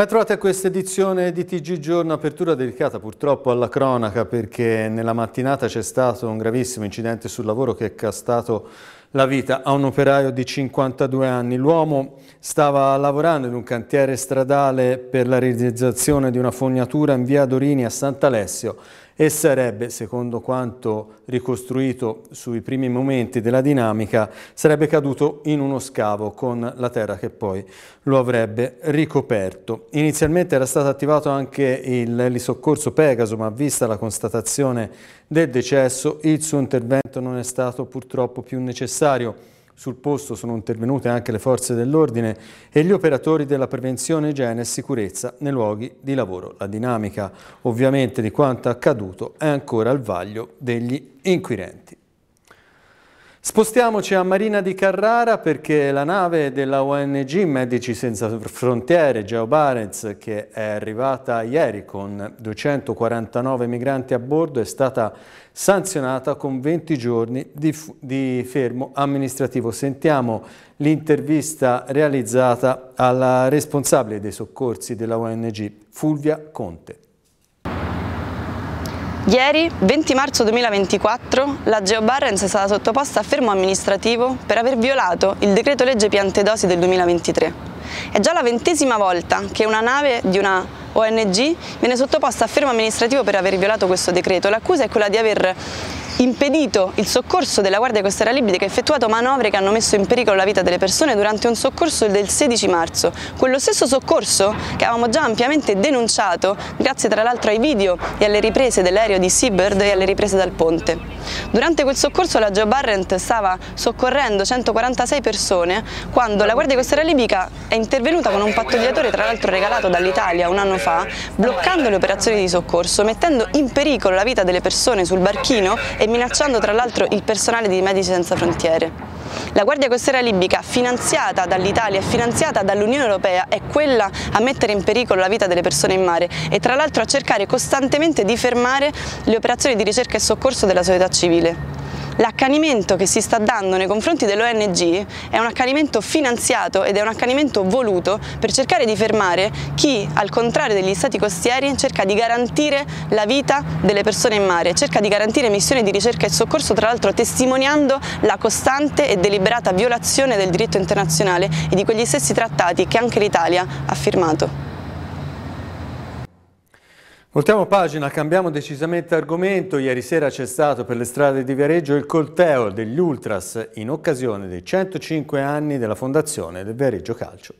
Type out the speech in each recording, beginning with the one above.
Ben trovati a questa edizione di TG Giorno, apertura dedicata purtroppo alla cronaca perché nella mattinata c'è stato un gravissimo incidente sul lavoro che è castato la vita a un operaio di 52 anni. L'uomo stava lavorando in un cantiere stradale per la realizzazione di una fognatura in via Dorini a Sant'Alessio e sarebbe, secondo quanto ricostruito sui primi momenti della dinamica, sarebbe caduto in uno scavo con la terra che poi lo avrebbe ricoperto. Inizialmente era stato attivato anche il soccorso Pegaso, ma vista la constatazione del decesso, il suo intervento non è stato purtroppo più necessario. Sul posto sono intervenute anche le forze dell'ordine e gli operatori della prevenzione, igiene e sicurezza nei luoghi di lavoro. La dinamica ovviamente di quanto accaduto è ancora al vaglio degli inquirenti. Spostiamoci a Marina di Carrara perché la nave della ONG Medici Senza Frontiere, Geo Barents, che è arrivata ieri con 249 migranti a bordo, è stata sanzionata con 20 giorni di, di fermo amministrativo. Sentiamo l'intervista realizzata alla responsabile dei soccorsi della ONG, Fulvia Conte. Ieri, 20 marzo 2024, la Geo è stata sottoposta a fermo amministrativo per aver violato il decreto legge piante dosi del 2023. È già la ventesima volta che una nave di una ONG viene sottoposta a fermo amministrativo per aver violato questo decreto. L'accusa è quella di aver impedito il soccorso della Guardia Costiera Libica che ha effettuato manovre che hanno messo in pericolo la vita delle persone durante un soccorso del 16 marzo. Quello stesso soccorso che avevamo già ampiamente denunciato grazie tra l'altro ai video e alle riprese dell'aereo di Seabird e alle riprese dal ponte. Durante quel soccorso la Joe Barrent stava soccorrendo 146 persone quando la Guardia Costiera Libica è intervenuta con un pattugliatore tra l'altro regalato dall'Italia un anno fa bloccando le operazioni di soccorso mettendo in pericolo la vita delle persone sul barchino e minacciando tra l'altro il personale di Medici Senza Frontiere. La Guardia Costiera Libica, finanziata dall'Italia e finanziata dall'Unione Europea, è quella a mettere in pericolo la vita delle persone in mare e tra l'altro a cercare costantemente di fermare le operazioni di ricerca e soccorso della società civile. L'accanimento che si sta dando nei confronti dell'ONG è un accanimento finanziato ed è un accanimento voluto per cercare di fermare chi, al contrario degli stati costieri, cerca di garantire la vita delle persone in mare, cerca di garantire missioni di ricerca e soccorso, tra l'altro testimoniando la costante e deliberata violazione del diritto internazionale e di quegli stessi trattati che anche l'Italia ha firmato. Voltiamo pagina, cambiamo decisamente argomento. Ieri sera c'è stato per le strade di Viareggio il colteo degli Ultras in occasione dei 105 anni della fondazione del Viareggio Calcio.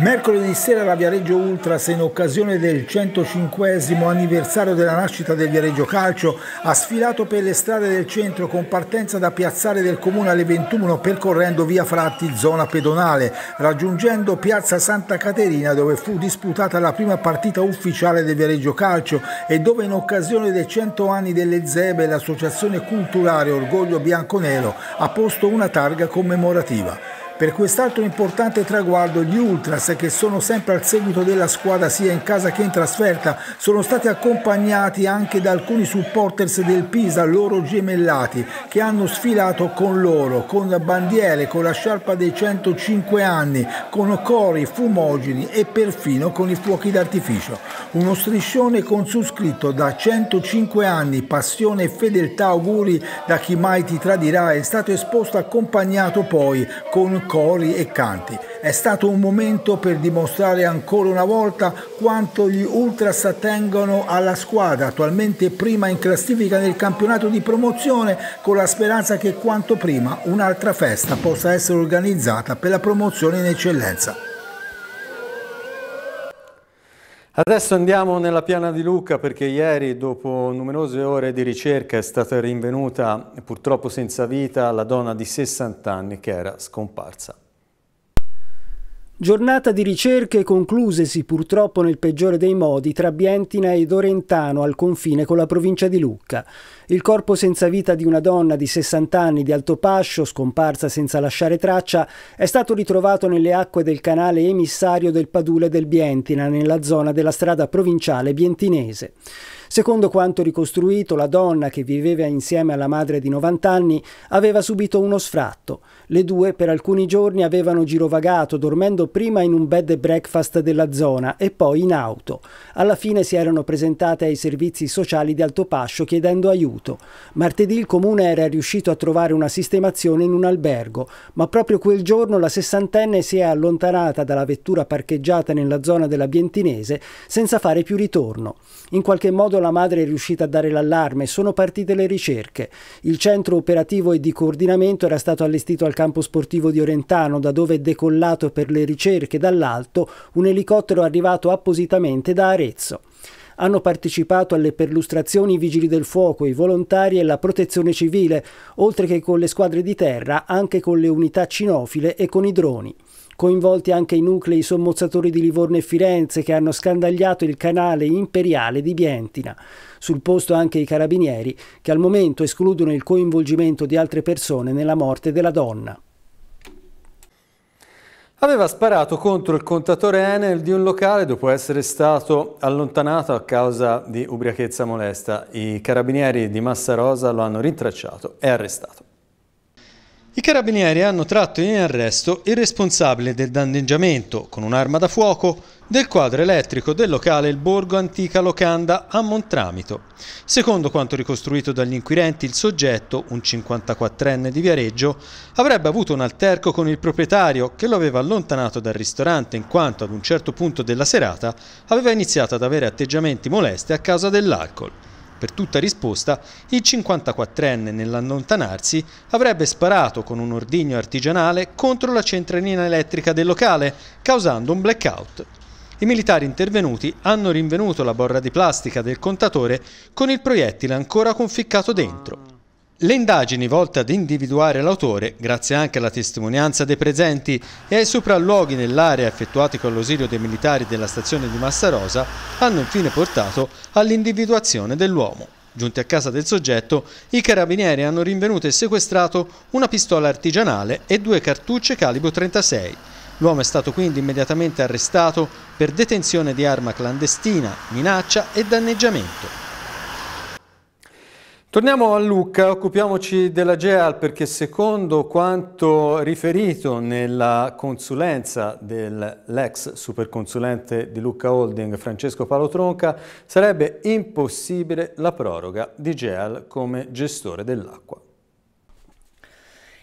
Mercoledì sera la Viareggio Ultras, in occasione del 105 anniversario della nascita del Viareggio Calcio, ha sfilato per le strade del centro con partenza da piazzale del comune alle 21 percorrendo via Fratti zona pedonale, raggiungendo piazza Santa Caterina dove fu disputata la prima partita ufficiale del Viareggio Calcio e dove in occasione dei 100 anni delle Zebe l'associazione culturale Orgoglio Bianconero ha posto una targa commemorativa. Per quest'altro importante traguardo gli Ultras, che sono sempre al seguito della squadra sia in casa che in trasferta, sono stati accompagnati anche da alcuni supporters del Pisa, loro gemellati, che hanno sfilato con loro, con bandiere, con la sciarpa dei 105 anni, con cori, fumogeni e perfino con i fuochi d'artificio. Uno striscione con su scritto da 105 anni, passione e fedeltà auguri da chi mai ti tradirà, è stato esposto accompagnato poi con cori e canti. È stato un momento per dimostrare ancora una volta quanto gli Ultras attengono alla squadra, attualmente prima in classifica nel campionato di promozione, con la speranza che quanto prima un'altra festa possa essere organizzata per la promozione in eccellenza. Adesso andiamo nella piana di Lucca perché ieri dopo numerose ore di ricerca è stata rinvenuta purtroppo senza vita la donna di 60 anni che era scomparsa. Giornata di ricerche conclusesi purtroppo nel peggiore dei modi tra Bientina ed Orentano al confine con la provincia di Lucca. Il corpo senza vita di una donna di 60 anni di Altopascio, scomparsa senza lasciare traccia, è stato ritrovato nelle acque del canale emissario del Padule del Bientina, nella zona della strada provinciale bientinese. Secondo quanto ricostruito, la donna che viveva insieme alla madre di 90 anni aveva subito uno sfratto. Le due per alcuni giorni avevano girovagato, dormendo prima in un bed and breakfast della zona e poi in auto. Alla fine si erano presentate ai servizi sociali di Altopascio chiedendo aiuto. Martedì il comune era riuscito a trovare una sistemazione in un albergo, ma proprio quel giorno la sessantenne si è allontanata dalla vettura parcheggiata nella zona della Bientinese senza fare più ritorno. In qualche modo la madre è riuscita a dare l'allarme, sono partite le ricerche. Il centro operativo e di coordinamento era stato allestito al campo sportivo di Orentano, da dove è decollato per le ricerche dall'alto un elicottero arrivato appositamente da Arezzo hanno partecipato alle perlustrazioni i vigili del fuoco, i volontari e la protezione civile, oltre che con le squadre di terra, anche con le unità cinofile e con i droni coinvolti anche i nuclei sommozzatori di Livorno e Firenze che hanno scandagliato il canale imperiale di Bientina. Sul posto anche i carabinieri che al momento escludono il coinvolgimento di altre persone nella morte della donna aveva sparato contro il contatore Enel di un locale dopo essere stato allontanato a causa di ubriachezza molesta. I carabinieri di Massa Rosa lo hanno rintracciato e arrestato. I carabinieri hanno tratto in arresto il responsabile del danneggiamento con un'arma da fuoco del quadro elettrico del locale Il Borgo Antica Locanda a Montramito. Secondo quanto ricostruito dagli inquirenti, il soggetto, un 54enne di Viareggio, avrebbe avuto un alterco con il proprietario che lo aveva allontanato dal ristorante in quanto ad un certo punto della serata aveva iniziato ad avere atteggiamenti molesti a causa dell'alcol. Per tutta risposta, il 54enne nell'allontanarsi avrebbe sparato con un ordigno artigianale contro la centralina elettrica del locale, causando un blackout. I militari intervenuti hanno rinvenuto la borra di plastica del contatore con il proiettile ancora conficcato dentro. Le indagini volte ad individuare l'autore, grazie anche alla testimonianza dei presenti e ai sopralluoghi nell'area effettuati con l'ausilio dei militari della stazione di Massarosa, hanno infine portato all'individuazione dell'uomo. Giunti a casa del soggetto, i carabinieri hanno rinvenuto e sequestrato una pistola artigianale e due cartucce calibro 36. L'uomo è stato quindi immediatamente arrestato per detenzione di arma clandestina, minaccia e danneggiamento. Torniamo a Lucca, occupiamoci della GEAL perché secondo quanto riferito nella consulenza dell'ex superconsulente di Lucca Holding Francesco Paolo Tronca sarebbe impossibile la proroga di GEAL come gestore dell'acqua.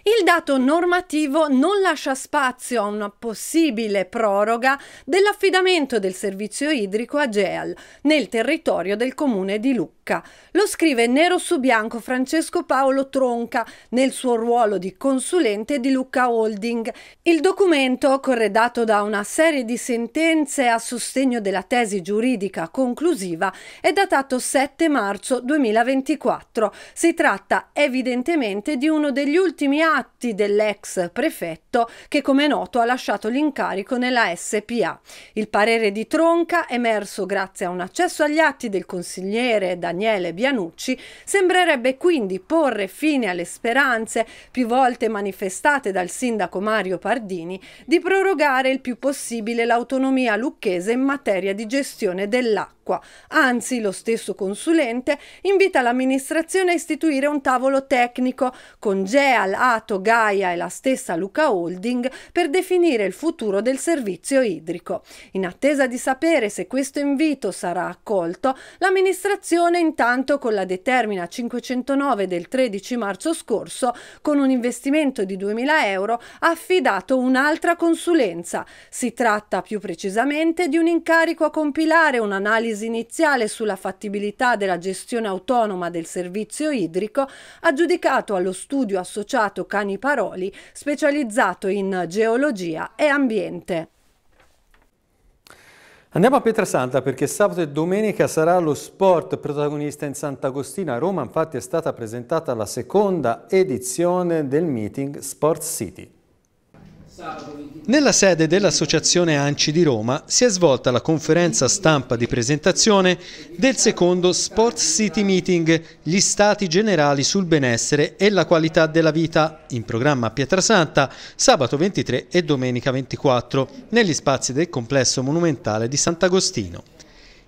Il dato normativo non lascia spazio a una possibile proroga dell'affidamento del servizio idrico a GEAL nel territorio del comune di Lucca. Tronca. Lo scrive nero su bianco Francesco Paolo Tronca nel suo ruolo di consulente di Lucca Holding. Il documento, corredato da una serie di sentenze a sostegno della tesi giuridica conclusiva, è datato 7 marzo 2024. Si tratta evidentemente di uno degli ultimi atti dell'ex prefetto che, come noto, ha lasciato l'incarico nella SPA. Il parere di Tronca, emerso grazie a un accesso agli atti del consigliere Daniele Daniele Bianucci, sembrerebbe quindi porre fine alle speranze più volte manifestate dal sindaco Mario Pardini di prorogare il più possibile l'autonomia lucchese in materia di gestione dell'acqua acqua. Anzi, lo stesso consulente invita l'amministrazione a istituire un tavolo tecnico con Geal, Ato, Gaia e la stessa Luca Holding per definire il futuro del servizio idrico. In attesa di sapere se questo invito sarà accolto, l'amministrazione intanto con la determina 509 del 13 marzo scorso, con un investimento di 2.000 euro, ha affidato un'altra consulenza. Si tratta più precisamente di un incarico a compilare un'analisi un'analisi iniziale sulla fattibilità della gestione autonoma del servizio idrico aggiudicato allo studio associato Cani Paroli specializzato in geologia e ambiente. Andiamo a Pietrasanta perché sabato e domenica sarà lo sport protagonista in Sant'Agostina. A Roma infatti è stata presentata la seconda edizione del meeting Sport City. Nella sede dell'Associazione Anci di Roma si è svolta la conferenza stampa di presentazione del secondo Sports City Meeting, gli stati generali sul benessere e la qualità della vita, in programma a Pietrasanta sabato 23 e domenica 24, negli spazi del complesso monumentale di Sant'Agostino.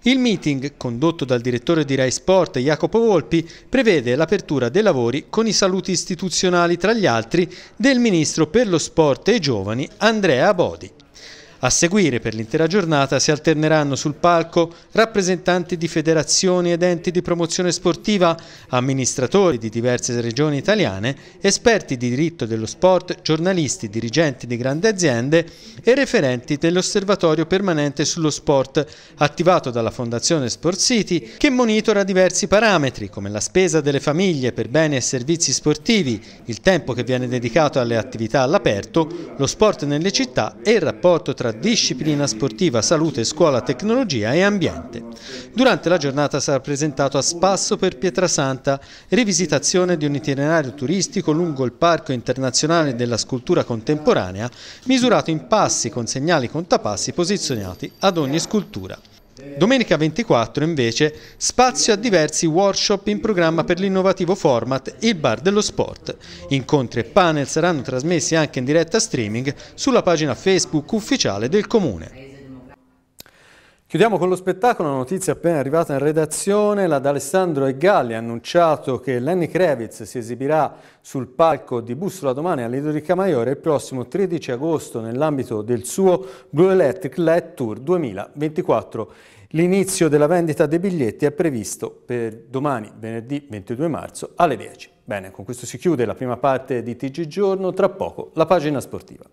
Il meeting, condotto dal direttore di Rai Sport Jacopo Volpi, prevede l'apertura dei lavori con i saluti istituzionali, tra gli altri, del ministro per lo sport e i giovani Andrea Bodi. A seguire per l'intera giornata si alterneranno sul palco rappresentanti di federazioni ed enti di promozione sportiva, amministratori di diverse regioni italiane, esperti di diritto dello sport, giornalisti, dirigenti di grandi aziende e referenti dell'Osservatorio Permanente sullo Sport, attivato dalla Fondazione Sport City, che monitora diversi parametri come la spesa delle famiglie per beni e servizi sportivi, il tempo che viene dedicato alle attività all'aperto, lo sport nelle città e il rapporto tra tra disciplina sportiva, salute, scuola, tecnologia e ambiente. Durante la giornata sarà presentato a spasso per Pietrasanta rivisitazione di un itinerario turistico lungo il Parco Internazionale della Scultura Contemporanea, misurato in passi con segnali contapassi posizionati ad ogni scultura. Domenica 24 invece spazio a diversi workshop in programma per l'innovativo format Il Bar dello Sport. Incontri e panel saranno trasmessi anche in diretta streaming sulla pagina Facebook ufficiale del Comune. Chiudiamo con lo spettacolo, una notizia appena arrivata in redazione, la d'Alessandro e Galli ha annunciato che Lenny Kravitz si esibirà sul palco di Bussola domani a Lidorica Maiore il prossimo 13 agosto nell'ambito del suo Blue Electric Light Tour 2024. L'inizio della vendita dei biglietti è previsto per domani, venerdì 22 marzo, alle 10. Bene, con questo si chiude la prima parte di TG Giorno, tra poco la pagina sportiva.